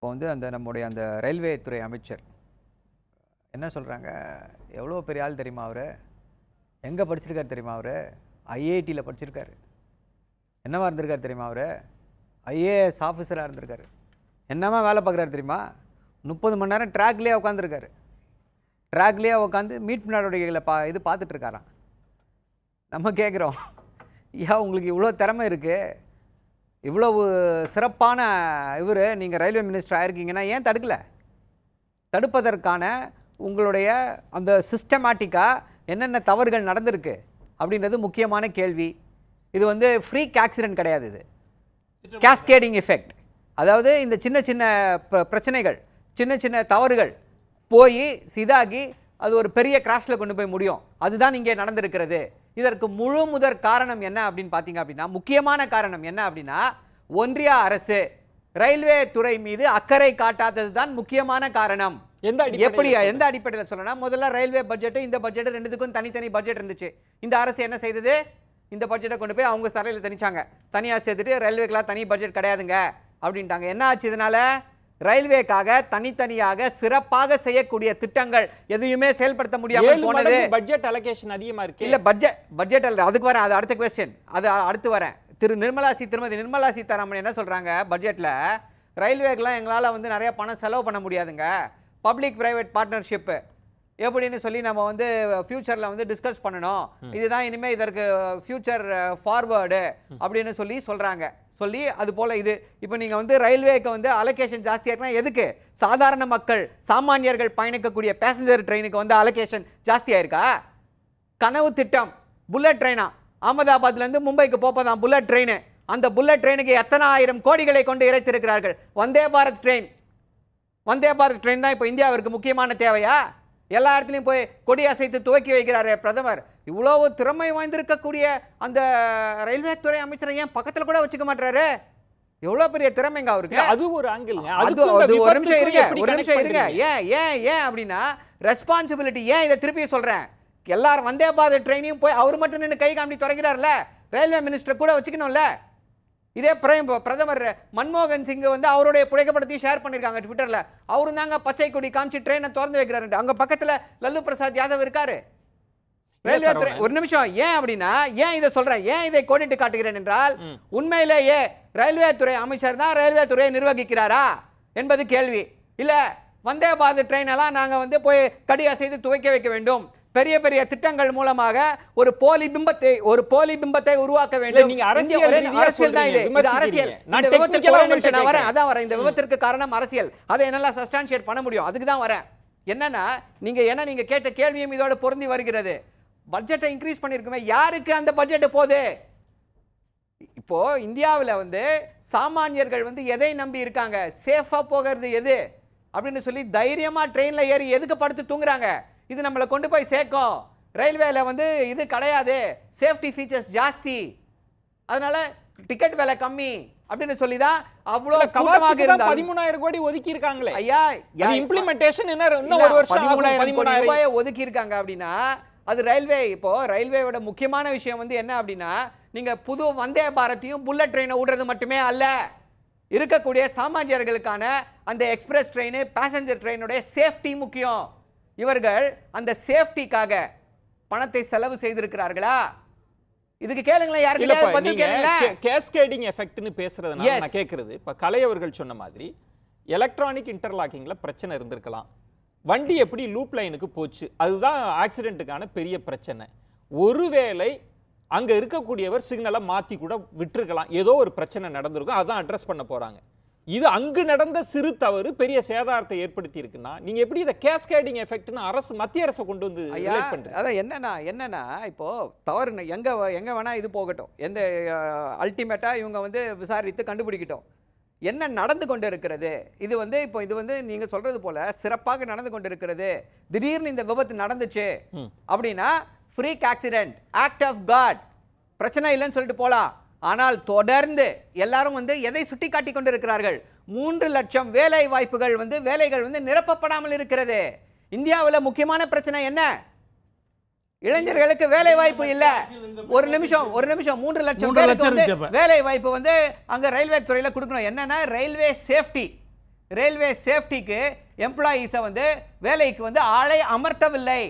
இப்போ வந்து அந்த நம்முடைய அந்த ரயில்வே துறை அமைச்சர் என்ன சொல்கிறாங்க எவ்வளோ பெரிய ஆள் தெரியுமா அவர் எங்கே படிச்சிருக்கார் தெரியுமா அவர் ஐஐடியில் படிச்சிருக்காரு என்னவா இருந்திருக்கார் தெரியுமா அவர் ஐஏஎஸ் ஆஃபீஸராக இருந்திருக்காரு என்னமா வேலை பார்க்குறாரு தெரியுமா முப்பது மணி நேரம் ட்ராக்லேயே உட்காந்துருக்காரு ட்ராக்லேயே உட்காந்து மீட்பு நடவடிக்கைகளை பா இது பார்த்துட்ருக்காராம் நம்ம கேட்குறோம் ஐயா உங்களுக்கு இவ்வளோ திறமை இருக்குது இவ்வளவு சிறப்பான இவர் நீங்கள் ரயில்வே மினிஸ்டர் ஆயிருக்கீங்கன்னா ஏன் தடுக்கலை தடுப்பதற்கான உங்களுடைய அந்த சிஸ்டமேட்டிக்காக என்னென்ன தவறுகள் நடந்திருக்கு அப்படின்றது முக்கியமான கேள்வி இது வந்து ஃப்ரீக் ஆக்சிடென்ட் கிடையாது இது கேஸ்கேடிங் எஃபெக்ட் அதாவது இந்த சின்ன சின்ன பிரச்சனைகள் சின்ன சின்ன தவறுகள் போய் சிதாகி அது ஒரு பெரிய கிராஷில் கொண்டு போய் முடியும் அதுதான் இங்கே நடந்திருக்கிறது இதற்கு முழு முதற் காரணம் என்ன அப்படின்னு பார்த்தீங்க அப்படின்னா முக்கியமான காரணம் என்ன அப்படின்னா ஒன்றிய அரசு ரயில்வே துறை மீது அக்கறை காட்டாதது தான் முக்கியமான காரணம் எந்த எப்படி எந்த அடிப்படையில் சொல்லணும் முதல்ல ரயில்வே பட்ஜெட்டு இந்த பட்ஜெட்டு ரெண்டுத்துக்கும் தனித்தனி பட்ஜெட் இருந்துச்சு இந்த அரசு என்ன செய்தது இந்த பட்ஜெட்டை கொண்டு போய் அவங்க தரையில் தனிச்சாங்க தனியாக சேர்த்துட்டு ரயில்வேக்கெலாம் தனி பட்ஜெட் கிடையாதுங்க அப்படின்ட்டாங்க என்ன ஆச்சு இதனால் ரயில்வேக்காக தனித்தனியாக சிறப்பாக செய்யக்கூடிய திட்டங்கள் எதையுமே செயல்படுத்த முடியாமல் போனது பட்ஜெட் அலோகேஷன் அதிகமா இருக்கு இல்ல பட்ஜெட் பட்ஜெட் அல்ல அதுக்கு வரேன் அது அடுத்த கொஸ்டின் அது அடுத்து வரேன் திரு நிர்மலா சீ நிர்மலா சீதாராமன் என்ன சொல்றாங்க பட்ஜெட்ல ரயில்வேக்கெல்லாம் எங்களால் வந்து நிறைய பணம் செலவு பண்ண முடியாதுங்க பப்ளிக் பிரைவேட் பார்ட்னர்ஷிப்பு எப்படின்னு சொல்லி நம்ம வந்து ஃபியூச்சரில் வந்து டிஸ்கஸ் பண்ணணும் இதுதான் இனிமேல் இதற்கு ஃபியூச்சர் uh, ஃபார்வேர்டு அப்படின்னு சொல்லி சொல்கிறாங்க சொல்லி அது போல் இது இப்போ நீங்கள் வந்து ரயில்வேக்கு வந்து அலோகேஷன் ஜாஸ்தியாக இருக்குன்னா எதுக்கு சாதாரண மக்கள் சாமானியர்கள் பயணிக்கக்கூடிய பேசஞ்சர் ட்ரெயினுக்கு வந்து அலோகேஷன் ஜாஸ்தியாக இருக்கா கனவு திட்டம் புல்லட் ட்ரெயினா அகமதாபாத்லேருந்து மும்பைக்கு போப்பதான் புல்லட் ட்ரெயின் அந்த புல்லட் ட்ரெயினுக்கு எத்தனை ஆயிரம் கோடிகளை கொண்டு இறைத்திருக்கிறார்கள் வந்தே பாரத் ட்ரெயின் வந்தே பாரத் ட்ரெயின் தான் இப்போ இந்தியாவிற்கு முக்கியமான தேவையா எல்லா இடத்துலையும் போய் கொடி அசைத்து துவக்கி வைக்கிறாரு பிரதமர் இவ்வளவு திறமை வாய்ந்திருக்கக்கூடிய அந்த ரயில்வே துறை அமைச்சரை ஏன் பக்கத்தில் கூட வச்சுக்க மாட்டாரு எவ்வளோ பெரிய திறமைங்க அவருக்கு அது ஒரு ஆங்கிள்ங்க அது ஒரு நிமிஷம் இருங்க ஒரு நிமிஷம் இருங்க ஏன் ஏன் ஏன் அப்படின்னா ரெஸ்பான்சிபிலிட்டி ஏன் இதை திருப்பி சொல்றேன் எல்லாரும் வந்தே பாத ட்ரெயினையும் போய் அவர் மட்டும் நின்று கை காமி துறங்கிறார்ல ரயில்வே மினிஸ்டர் கூட வச்சுக்கணும்ல இதே பிரதமர் மன்மோகன் சிங் வந்து அவருடைய புழைக்கப்படத்தையும் ஷேர் பண்ணியிருக்காங்க ட்விட்டரில் அவரும் தாங்க பச்சை கொடி காமிச்சு ட்ரெயினை திறந்து வைக்கிறாரு அங்கே பக்கத்தில் லல்லு பிரசாத் யாதவ் இருக்காரு ரயில்வே துறை ஒரு நிமிஷம் ஏன் அப்படின்னா ஏன் இதை சொல்றேன் ஏன் இதை கோடிட்டு காட்டுகிறேன் என்றால் உண்மையிலேயே ரயில்வே துறை அமைச்சர் தான் ரயில்வே துறையை நிர்வகிக்கிறாரா என்பது கேள்வி இல்லை வந்தே பாரத் ட்ரெயினெல்லாம் நாங்கள் வந்து போய் கடியா செய்து துவைக்க வைக்க வேண்டும் பெரிய பெரிய திட்டங்கள் மூலமாக ஒரு போலி பிம்பத்தை ஒரு போலி பிம்பத்தை உருவாக்க வேண்டும் நீங்க அரசியல் அரசியல் தான் இது அரசியல் நான் விபத்துக்கு நான் வரேன் அதான் வரேன் இந்த விபத்திற்கு காரணம் அரசியல் அதை என்னெல்லாம் சஸ்டான்ஷியேட் பண்ண முடியும் அதுக்கு தான் வரேன் என்னன்னா நீங்க என்ன நீங்க கேட்ட கேள்வியும் இதோட பொருந்தி வருகிறது பட்ஜெட்டை இன்க்ரீஸ் பண்ணியிருக்குமே யாருக்கு அந்த பட்ஜெட் போகுது இப்போ இந்தியாவில் வந்து சாமானியர்கள் வந்து எதை நம்பி இருக்காங்க சேஃபாக போகிறது எது அப்படின்னு சொல்லி தைரியமாக ட்ரெயினில் ஏறி எதுக்கு படுத்து தூங்குறாங்க இது நம்மளை கொண்டு போய் சேர்க்கும் ரயில்வேல வந்து இது கிடையாது சேஃப்டி ஃபீச்சர்ஸ் ஜாஸ்தி அதனால டிக்கெட் விலை கம்மி அப்படின்னு சொல்லி தான் அவ்வளோ கவனமாக இருந்தா பதிமூணாயிரம் கோடி ஒதுக்கி இருக்காங்களே ஐயா இம்ப்ளிமெண்டேஷன் இன்னும் ஒரு வருஷம் பதிமூணாயிரம் கோடி ரூபாயை ஒதுக்கி இருக்காங்க அப்படின்னா அது ரயில்வே இப்போ ரயில்வேயோட முக்கியமான விஷயம் வந்து என்ன அப்படின்னா நீங்க புது வந்தே பாரத்தையும் புல்லட் ட்ரெயினை விடுறது மட்டுமே அல்ல இருக்கக்கூடிய சாமானியர்களுக்கான அந்த எக்ஸ்பிரஸ் ட்ரெயின் பேசஞ்சர் ட்ரெயினுடைய சேஃப்டி முக்கியம் இவர்கள் அந்த சேஃப்டிக்காக பணத்தை செலவு செய்திருக்கிறார்களா இதுக்கு கேளுங்களேன் யாருக்கு பதில் கேளுங்க கேஸ்கேடிங் எஃபெக்ட்னு பேசுறது நான் இப்ப கலை கலையவர்கள் சொன்ன மாதிரி எலக்ட்ரானிக் இன்டர்லாக்கிங்ல பிரச்சனை இருந்திருக்கலாம் வண்டி எப்படி லூப் லைனுக்கு போச்சு அதுதான் ஆக்சிடென்ட்டுக்கான பெரிய பிரச்சனை ஒருவேளை அங்கே இருக்கக்கூடியவர் சிக்னலை மாற்றி கூட விட்டுருக்கலாம் ஏதோ ஒரு பிரச்சனை நடந்திருக்கும் அதான் அட்ரஸ் பண்ண போகிறாங்க இது அங்கு நடந்த சிறு தவறு பெரிய சேதாரத்தை ஏற்படுத்தி இருக்குன்னா நீங்க எப்படி இதை கேஸ்கேடிங் எஃபெக்ட்னு அரசு மத்திய அரசு கொண்டு வந்து அதான் என்னன்னா என்னன்னா இப்போ தவறு எங்க எங்க வேணா இது போகட்டும் எந்த அல்டிமேட்டா இவங்க வந்து விசாரித்து கண்டுபிடிக்கட்டும் என்ன நடந்து கொண்டு இருக்கிறது இது வந்து இப்போ இது வந்து நீங்க சொல்றது போல சிறப்பாக நடந்து கொண்டு இருக்கிறது திடீர்னு இந்த விபத்து நடந்துச்சு அப்படின்னா freak accident act of God பிரச்சனை இல்லைன்னு சொல்லிட்டு போகலாம் ஆனால் தொடர்ந்து எல்லாரும் வந்து எதை சுட்டி காட்டி கொண்டிருக்கிறார்கள் மூன்று லட்சம் வேலை வாய்ப்புகள் வந்து வேலைகள் வந்து நிரப்பப்படாமல் இருக்கிறது இந்தியாவில் முக்கியமான பிரச்சனை என்ன இளைஞர்களுக்கு வேலை வாய்ப்பு இல்ல ஒரு நிமிஷம் ஒரு நிமிஷம் மூன்று லட்சம் வந்து வேலை வாய்ப்பு வந்து அங்க ரயில்வே துறையில கொடுக்கணும் என்னன்னா ரயில்வே சேஃப்டி ரயில்வே சேஃப்டிக்கு எம்ப்ளாயீஸை வந்து வேலைக்கு வந்து ஆளை அமர்த்தவில்லை